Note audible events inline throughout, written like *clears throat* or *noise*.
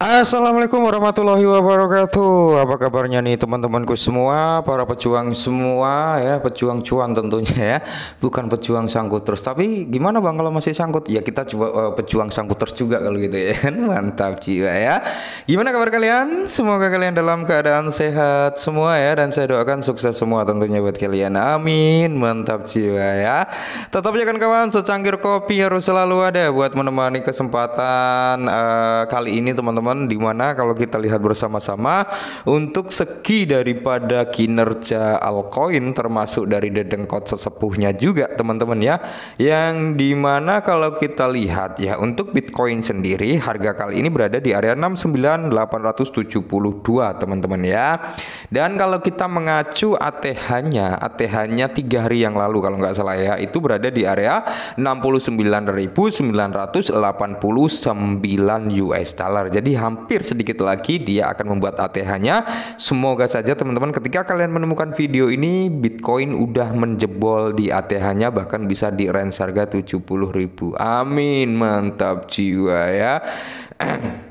Assalamualaikum warahmatullahi wabarakatuh. Apa kabarnya nih teman-temanku semua, para pejuang semua ya, pejuang cuan tentunya ya. Bukan pejuang sangkut terus, tapi gimana Bang kalau masih sangkut? Ya kita coba uh, pejuang sangkut terus juga kalau gitu ya. *laughs* Mantap jiwa ya. Gimana kabar kalian? Semoga kalian dalam keadaan sehat semua ya dan saya doakan sukses semua tentunya buat kalian. Amin. Mantap jiwa ya. Tetap ya kan kawan, secangkir kopi harus selalu ada buat menemani kesempatan uh, kali ini teman-teman teman-teman dimana kalau kita lihat bersama-sama untuk segi daripada kinerja altcoin termasuk dari dedengkot sesepuhnya juga teman-teman ya yang dimana kalau kita lihat ya untuk Bitcoin sendiri harga kali ini berada di area 69.872 teman-teman ya dan kalau kita mengacu ATH-nya ATH-nya tiga hari yang lalu kalau nggak salah ya itu berada di area 69.989 US dollar jadi hampir sedikit lagi dia akan membuat ATH-nya. Semoga saja teman-teman ketika kalian menemukan video ini Bitcoin udah menjebol di ATH-nya bahkan bisa di range harga 70.000. Amin, mantap jiwa ya. *clears throat*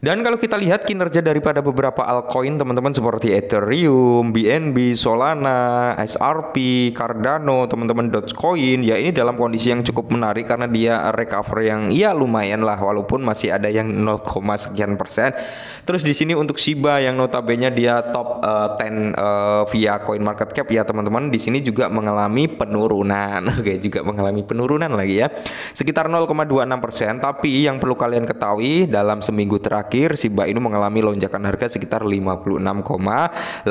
Dan kalau kita lihat kinerja daripada beberapa altcoin teman-teman seperti Ethereum, BNB, Solana, SRP, Cardano, teman-teman Dogecoin, ya ini dalam kondisi yang cukup menarik karena dia recover yang ya lumayan lah walaupun masih ada yang 0, sekian persen. Terus di sini untuk Shiba yang notabene dia top uh, 10 uh, via coin market cap ya teman-teman, di sini juga mengalami penurunan. *laughs* Oke, juga mengalami penurunan lagi ya. Sekitar 0,26 persen, tapi yang perlu kalian ketahui dalam seminggu terakhir terakhir Shiba Inu mengalami lonjakan harga sekitar 56,80%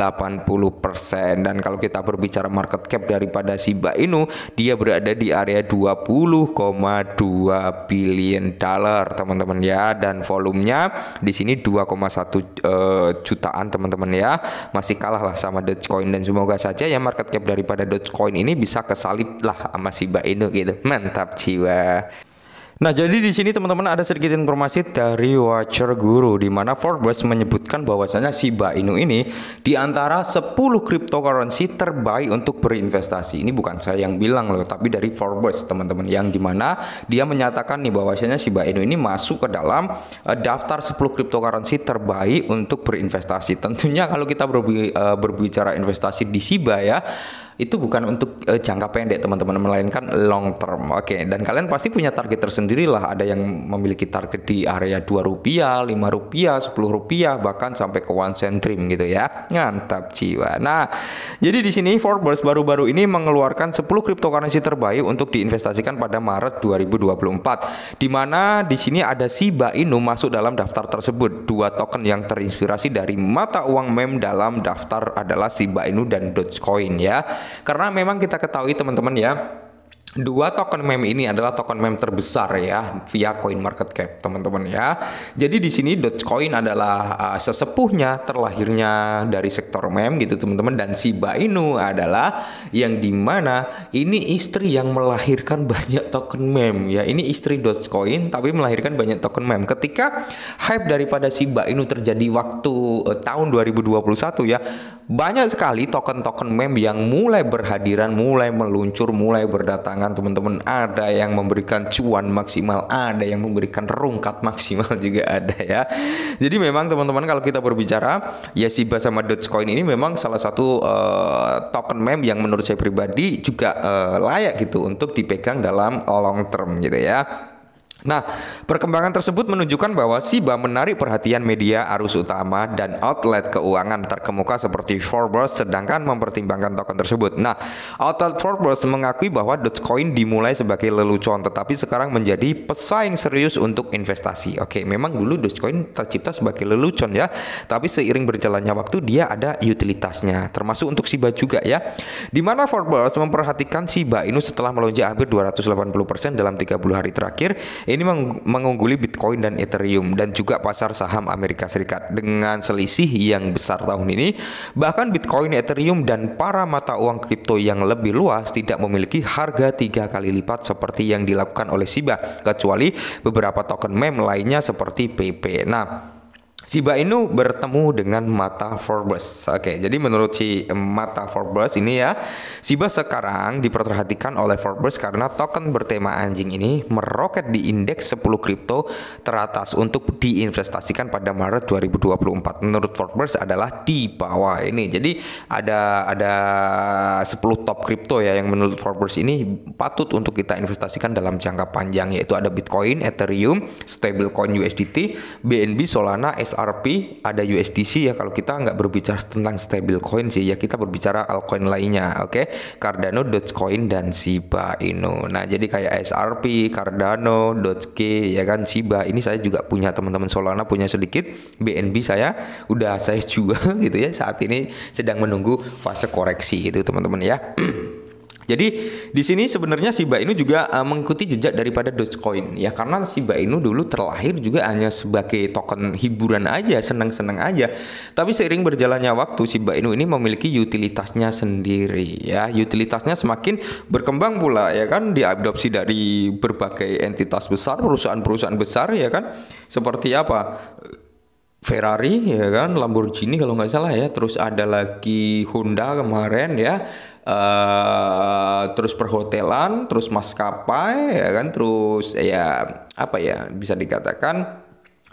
dan kalau kita berbicara market cap daripada Shiba Inu dia berada di area 20,2 billion dollar teman-teman ya dan volumenya di sini 2,1 uh, eh, jutaan teman-teman ya masih kalah lah sama Dogecoin dan semoga saja ya market cap daripada Dogecoin ini bisa kesalip lah sama Shiba Inu gitu mantap jiwa Nah, jadi di sini teman-teman ada sedikit informasi dari Watcher Guru di mana Forbes menyebutkan bahwasanya Shiba Inu ini di antara 10 cryptocurrency terbaik untuk berinvestasi. Ini bukan saya yang bilang loh, tapi dari Forbes teman-teman yang di mana dia menyatakan nih bahwasanya Shiba Inu ini masuk ke dalam eh, daftar 10 cryptocurrency terbaik untuk berinvestasi. Tentunya kalau kita eh, berbicara investasi di Shiba ya, itu bukan untuk uh, jangka pendek teman-teman melainkan long term oke okay. dan kalian pasti punya target tersendiri lah ada yang memiliki target di area 2 rupiah 5 rupiah 10 rupiah bahkan sampai ke one cent dream gitu ya ngantap jiwa nah jadi di sini Forbes baru-baru ini mengeluarkan 10 cryptocurrency terbaik untuk diinvestasikan pada Maret 2024 di mana di sini ada Shiba Inu masuk dalam daftar tersebut dua token yang terinspirasi dari mata uang mem dalam daftar adalah Shiba Inu dan Dogecoin ya karena memang kita ketahui teman-teman ya, Dua token meme ini adalah token meme terbesar ya via coin market cap teman-teman ya. Jadi di sini Dogecoin adalah uh, sesepuhnya terlahirnya dari sektor meme gitu teman-teman dan Shiba Inu adalah yang dimana ini istri yang melahirkan *laughs* banyak token meme ya. Ini istri Dogecoin tapi melahirkan banyak token meme. Ketika hype daripada Shiba Inu terjadi waktu uh, tahun 2021 ya, banyak sekali token-token meme yang mulai berhadiran, mulai meluncur, mulai berdatang tangan teman-teman ada yang memberikan cuan maksimal ada yang memberikan rungkat maksimal *laughs* juga ada ya jadi memang teman-teman kalau kita berbicara ya Shiba sama Dogecoin ini memang salah satu uh, token meme yang menurut saya pribadi juga uh, layak gitu untuk dipegang dalam long term gitu ya Nah, perkembangan tersebut menunjukkan bahwa Siba menarik perhatian media arus utama dan outlet keuangan terkemuka seperti Forbes sedangkan mempertimbangkan token tersebut. Nah, outlet Forbes mengakui bahwa Dogecoin dimulai sebagai lelucon tetapi sekarang menjadi pesaing serius untuk investasi. Oke, memang dulu Dogecoin tercipta sebagai lelucon ya, tapi seiring berjalannya waktu dia ada utilitasnya termasuk untuk Siba juga ya. Di mana Forbes memperhatikan Siba ini setelah melonjak hampir 280% dalam 30 hari terakhir ini meng mengungguli Bitcoin dan Ethereum dan juga pasar saham Amerika Serikat dengan selisih yang besar tahun ini. Bahkan Bitcoin, Ethereum dan para mata uang kripto yang lebih luas tidak memiliki harga tiga kali lipat seperti yang dilakukan oleh Shiba kecuali beberapa token meme lainnya seperti PP. Nah, Shiba Inu bertemu dengan mata Forbes. Oke, jadi menurut si eh, mata Forbes ini ya, Shiba sekarang diperhatikan oleh Forbes karena token bertema anjing ini meroket di indeks 10 kripto teratas untuk diinvestasikan pada Maret 2024. Menurut Forbes adalah di bawah ini. Jadi ada ada 10 top kripto ya yang menurut Forbes ini patut untuk kita investasikan dalam jangka panjang yaitu ada Bitcoin, Ethereum, stablecoin USDT, BNB, Solana, S. XRP, ada USDC ya kalau kita nggak berbicara tentang stablecoin sih ya kita berbicara altcoin lainnya, oke? Okay? Cardano, Dogecoin dan Shiba Inu. Nah, jadi kayak XRP, Cardano, Doge ya kan Shiba. Ini saya juga punya teman-teman Solana punya sedikit BNB saya udah saya *laughs* jual gitu ya. Saat ini sedang menunggu fase koreksi gitu teman-teman ya. *clears throat* Jadi di sini sebenarnya Shiba Inu juga uh, mengikuti jejak daripada Dogecoin ya karena Shiba Inu dulu terlahir juga hanya sebagai token hiburan aja, senang-senang aja. Tapi seiring berjalannya waktu Shiba Inu ini memiliki utilitasnya sendiri ya. Utilitasnya semakin berkembang pula ya kan diadopsi dari berbagai entitas besar, perusahaan-perusahaan besar ya kan. Seperti apa? Ferrari ya kan, Lamborghini kalau nggak salah ya, terus ada lagi Honda kemarin ya, uh, terus perhotelan, terus maskapai, ya kan, terus ya apa ya bisa dikatakan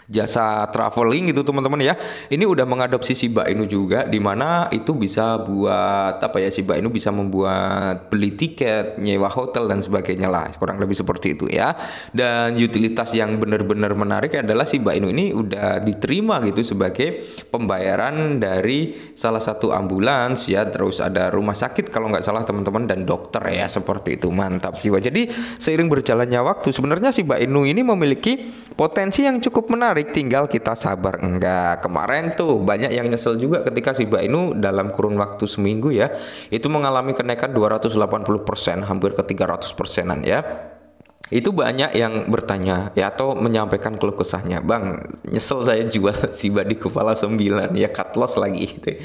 jasa traveling gitu teman-teman ya. Ini udah mengadopsi Shiba Inu juga di mana itu bisa buat apa ya Shiba Inu bisa membuat beli tiket, nyewa hotel dan sebagainya lah. Kurang lebih seperti itu ya. Dan utilitas yang benar-benar menarik adalah Shiba Inu ini udah diterima gitu sebagai pembayaran dari salah satu ambulans ya, terus ada rumah sakit kalau nggak salah teman-teman dan dokter ya seperti itu. Mantap jiwa. Jadi seiring berjalannya waktu sebenarnya Shiba Inu ini memiliki potensi yang cukup menarik menarik tinggal kita sabar enggak kemarin tuh banyak yang nyesel juga ketika Mbak Inu dalam kurun waktu seminggu ya itu mengalami kenaikan 280% hampir ke 300 persenan ya itu banyak yang bertanya ya atau menyampaikan keluh kesahnya bang nyesel saya jual Mbak *laughs* di kepala 9 ya cut loss lagi gitu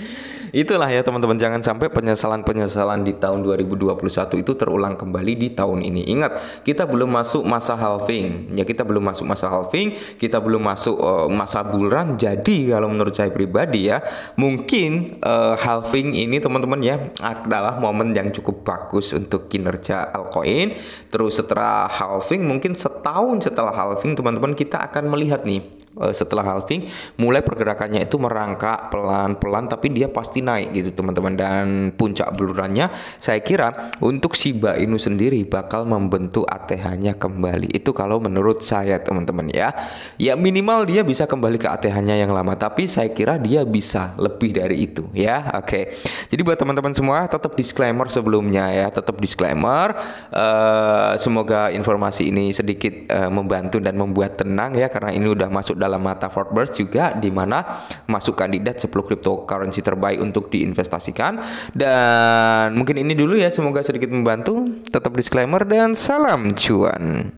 Itulah ya teman-teman jangan sampai penyesalan-penyesalan di tahun 2021 itu terulang kembali di tahun ini. Ingat, kita belum masuk masa halving. Ya kita belum masuk masa halving, kita belum masuk uh, masa bulan. Jadi kalau menurut saya pribadi ya, mungkin uh, halving ini teman-teman ya adalah momen yang cukup bagus untuk kinerja altcoin. Terus setelah halving mungkin setahun setelah halving teman-teman kita akan melihat nih Eh, setelah halving mulai pergerakannya itu merangkak pelan-pelan tapi dia pasti naik gitu teman-teman dan puncak belurannya saya kira untuk Shiba Inu sendiri bakal membentuk ATH-nya kembali itu kalau menurut saya teman-teman ya ya minimal dia bisa kembali ke ATH-nya yang lama tapi saya kira dia bisa lebih dari itu ya oke jadi buat teman-teman semua tetap disclaimer sebelumnya ya tetap disclaimer uh, semoga informasi ini sedikit uh, membantu dan membuat tenang ya karena ini udah masuk dalam mata Forbes juga di mana masuk kandidat 10 cryptocurrency terbaik untuk diinvestasikan dan mungkin ini dulu ya semoga sedikit membantu tetap disclaimer dan salam cuan